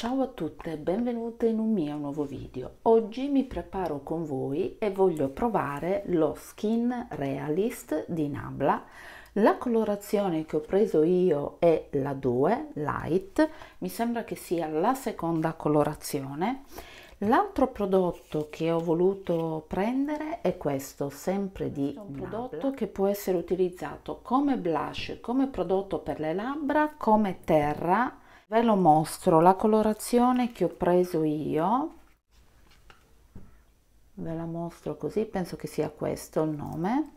Ciao a tutte e benvenute in un mio nuovo video. Oggi mi preparo con voi e voglio provare lo Skin Realist di Nabla. La colorazione che ho preso io è la 2 Light, mi sembra che sia la seconda colorazione. L'altro prodotto che ho voluto prendere è questo, sempre di un prodotto che può essere utilizzato come blush, come prodotto per le labbra, come terra ve lo mostro la colorazione che ho preso io ve la mostro così penso che sia questo il nome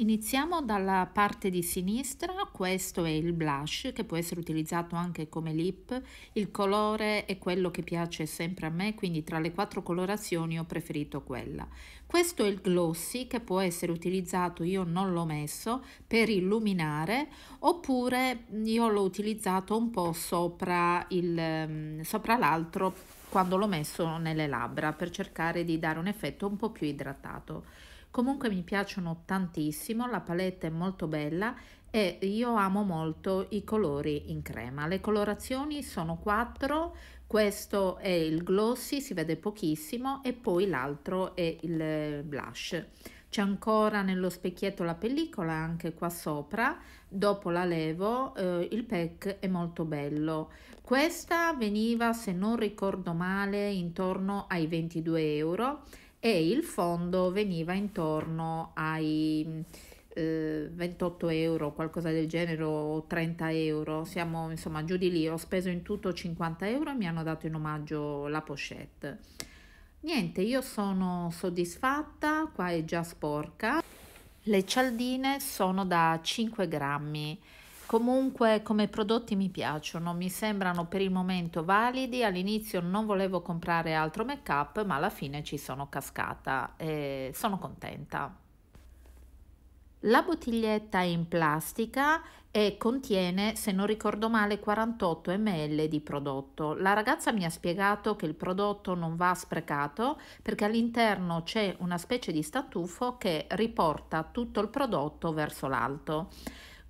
Iniziamo dalla parte di sinistra, questo è il blush che può essere utilizzato anche come lip, il colore è quello che piace sempre a me, quindi tra le quattro colorazioni ho preferito quella. Questo è il glossy che può essere utilizzato, io non l'ho messo, per illuminare oppure io l'ho utilizzato un po' sopra, il, mm, sopra l'altro quando l'ho messo nelle labbra per cercare di dare un effetto un po' più idratato. Comunque mi piacciono tantissimo, la palette è molto bella e io amo molto i colori in crema. Le colorazioni sono quattro, questo è il glossy, si vede pochissimo, e poi l'altro è il blush. C'è ancora nello specchietto la pellicola, anche qua sopra, dopo la levo, eh, il pack è molto bello. Questa veniva, se non ricordo male, intorno ai 22 euro e il fondo veniva intorno ai eh, 28 euro, qualcosa del genere, o 30 euro, siamo insomma giù di lì, ho speso in tutto 50 euro e mi hanno dato in omaggio la pochette. Niente, io sono soddisfatta, qua è già sporca. Le cialdine sono da 5 grammi Comunque come prodotti mi piacciono, mi sembrano per il momento validi, all'inizio non volevo comprare altro make up ma alla fine ci sono cascata e sono contenta. La bottiglietta è in plastica e contiene, se non ricordo male, 48 ml di prodotto. La ragazza mi ha spiegato che il prodotto non va sprecato perché all'interno c'è una specie di statufo che riporta tutto il prodotto verso l'alto.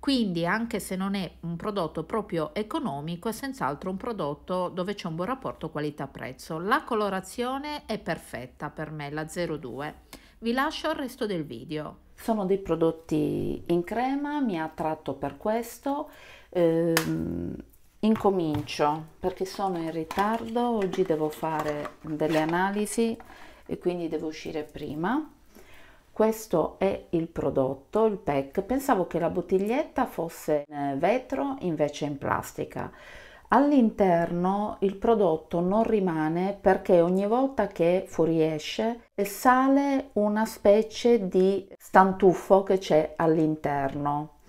Quindi anche se non è un prodotto proprio economico è senz'altro un prodotto dove c'è un buon rapporto qualità-prezzo. La colorazione è perfetta per me, la 02. Vi lascio il resto del video. Sono dei prodotti in crema, mi ha attratto per questo. Ehm, incomincio perché sono in ritardo, oggi devo fare delle analisi e quindi devo uscire prima. Questo è il prodotto, il pack. Pensavo che la bottiglietta fosse in eh, vetro invece in plastica. All'interno il prodotto non rimane perché ogni volta che fuoriesce sale una specie di stantuffo che c'è all'interno.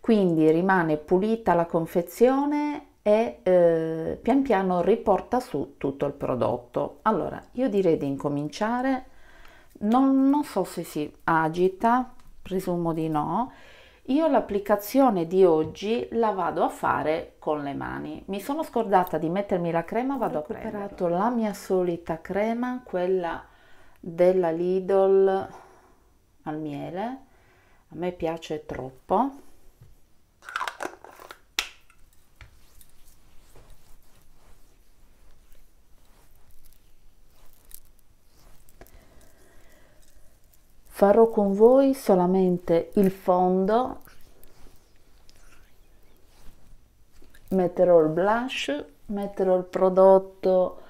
Quindi rimane pulita la confezione e eh, pian piano riporta su tutto il prodotto. Allora, io direi di incominciare non, non so se si agita, presumo di no, io l'applicazione di oggi la vado a fare con le mani. Mi sono scordata di mettermi la crema, vado a prendere la mia solita crema, quella della Lidl al miele. A me piace troppo. farò con voi solamente il fondo metterò il blush metterò il prodotto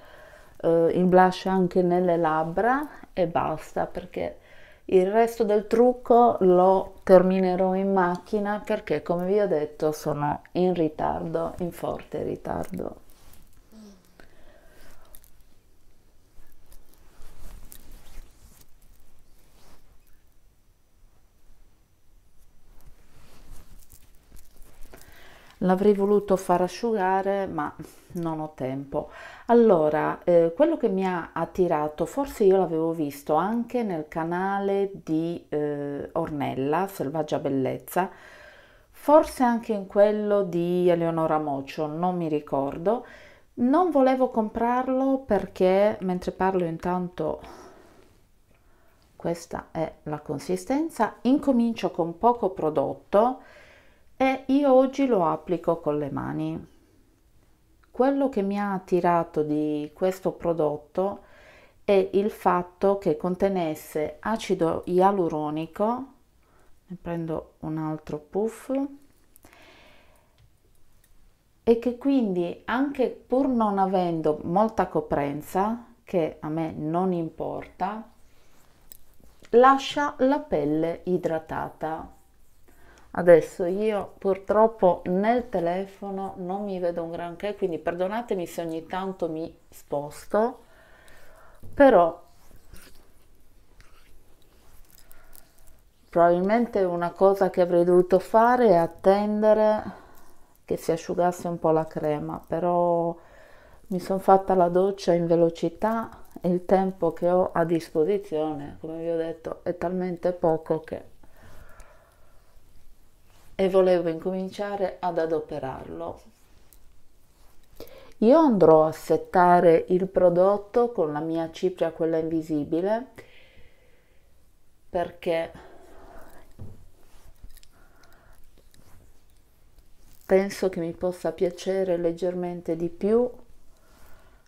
eh, il blush anche nelle labbra e basta perché il resto del trucco lo terminerò in macchina perché come vi ho detto sono in ritardo in forte ritardo L'avrei voluto far asciugare, ma non ho tempo. Allora, eh, quello che mi ha attirato, forse io l'avevo visto anche nel canale di eh, Ornella, Selvaggia Bellezza, forse anche in quello di Eleonora Moccio, non mi ricordo. Non volevo comprarlo perché, mentre parlo intanto, questa è la consistenza, incomincio con poco prodotto, e io oggi lo applico con le mani. Quello che mi ha attirato di questo prodotto è il fatto che contenesse acido ialuronico, ne prendo un altro puff, e che quindi anche pur non avendo molta coprenza, che a me non importa, lascia la pelle idratata. Adesso io purtroppo nel telefono non mi vedo un granché, quindi perdonatemi se ogni tanto mi sposto, però probabilmente una cosa che avrei dovuto fare è attendere che si asciugasse un po' la crema, però mi sono fatta la doccia in velocità e il tempo che ho a disposizione, come vi ho detto, è talmente poco che e volevo incominciare ad adoperarlo. Io andrò a settare il prodotto con la mia cipria, quella invisibile, perché penso che mi possa piacere leggermente di più.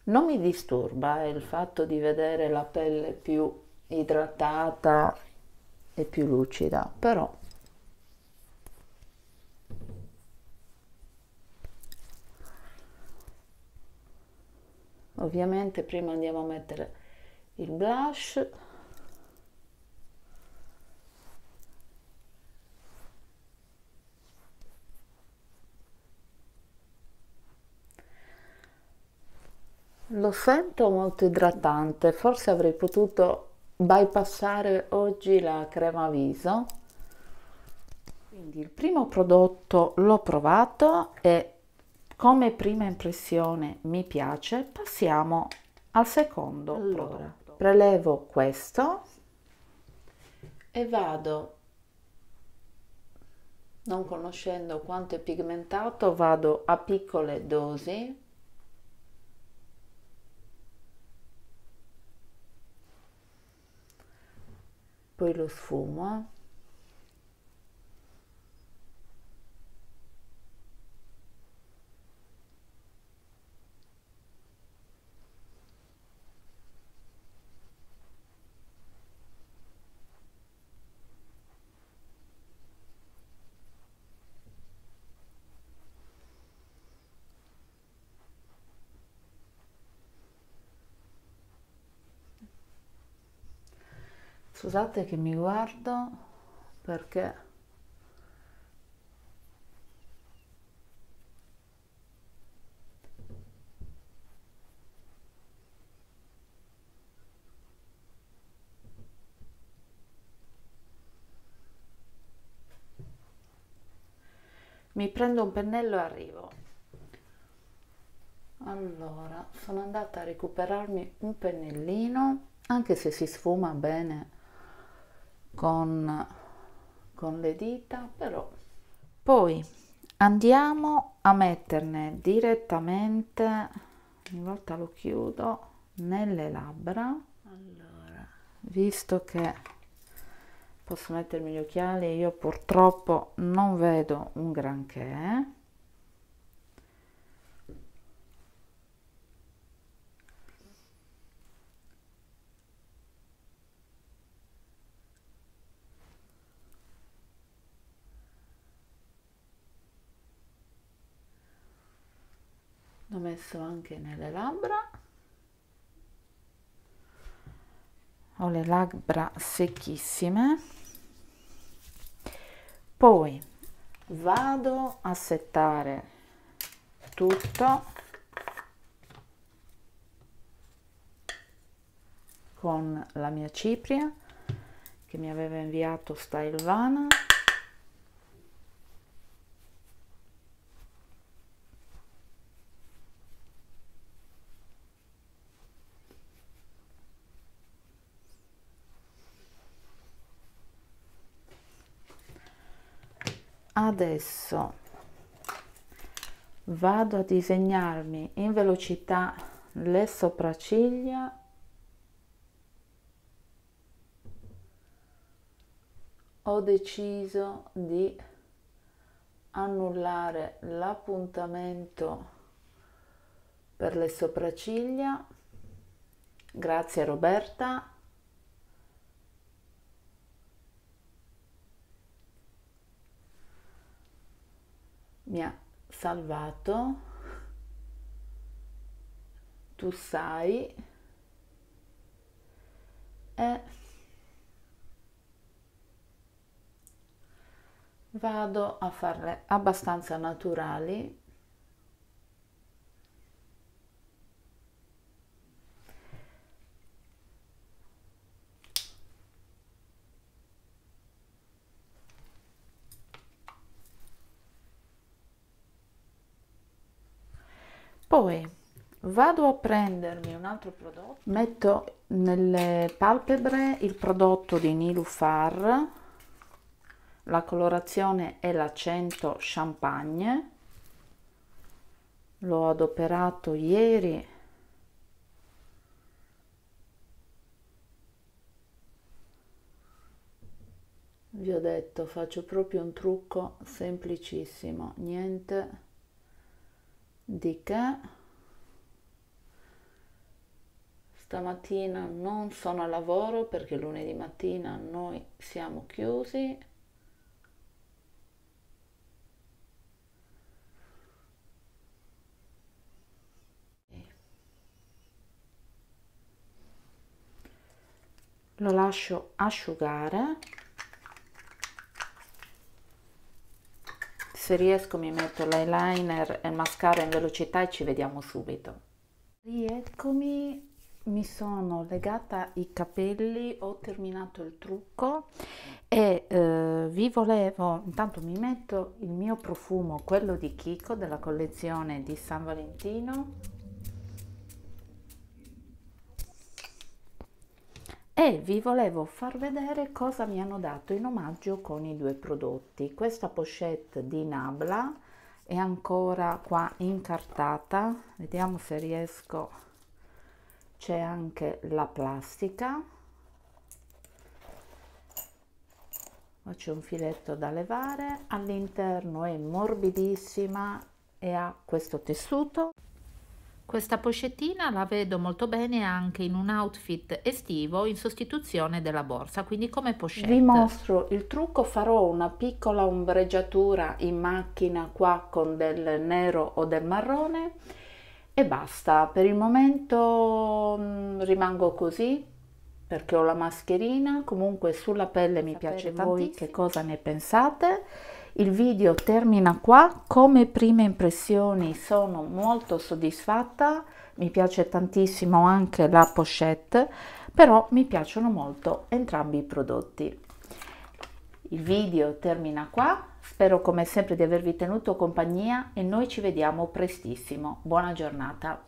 Non mi disturba il fatto di vedere la pelle più idratata e più lucida, però ovviamente prima andiamo a mettere il blush lo sento molto idratante forse avrei potuto bypassare oggi la crema viso quindi il primo prodotto l'ho provato e come prima impressione mi piace, passiamo al secondo allora, prodotto. Prelevo questo e vado non conoscendo quanto è pigmentato vado a piccole dosi poi lo sfumo Scusate che mi guardo perché mi prendo un pennello e arrivo allora sono andata a recuperarmi un pennellino anche se si sfuma bene con, con le dita, però poi andiamo a metterne direttamente ogni volta lo chiudo nelle labbra allora visto che posso mettermi gli occhiali io purtroppo non vedo un granché messo anche nelle labbra ho le labbra secchissime poi vado a settare tutto con la mia cipria che mi aveva inviato sta Ilvana adesso vado a disegnarmi in velocità le sopracciglia ho deciso di annullare l'appuntamento per le sopracciglia grazie Roberta mi ha salvato, tu sai, e vado a farle abbastanza naturali poi vado a prendermi un altro prodotto metto nelle palpebre il prodotto di Nilufar la colorazione è l'accento champagne l'ho adoperato ieri vi ho detto faccio proprio un trucco semplicissimo niente di che stamattina non sono a lavoro perché lunedì mattina noi siamo chiusi lo lascio asciugare se riesco mi metto l'eyeliner e il mascara in velocità e ci vediamo subito rieccomi mi sono legata i capelli ho terminato il trucco e eh, vi volevo intanto mi metto il mio profumo quello di Kiko della collezione di San Valentino e vi volevo far vedere cosa mi hanno dato in omaggio con i due prodotti. Questa pochette di Nabla è ancora qua incartata, vediamo se riesco, c'è anche la plastica. Qua c'è un filetto da levare, all'interno è morbidissima e ha questo tessuto. Questa pochettina la vedo molto bene anche in un outfit estivo in sostituzione della borsa, quindi come pochette. Vi mostro il trucco, farò una piccola ombreggiatura in macchina qua con del nero o del marrone e basta. Per il momento mh, mm, rimango così perché ho la mascherina, comunque sulla pelle mi Sapere piace tantissimo. Voi che cosa ne pensate? il video termina qua come prime impressioni sono molto soddisfatta mi piace tantissimo anche la pochette però mi piacciono molto entrambi i prodotti il video termina qua spero come sempre di avervi tenuto compagnia e noi ci vediamo prestissimo buona giornata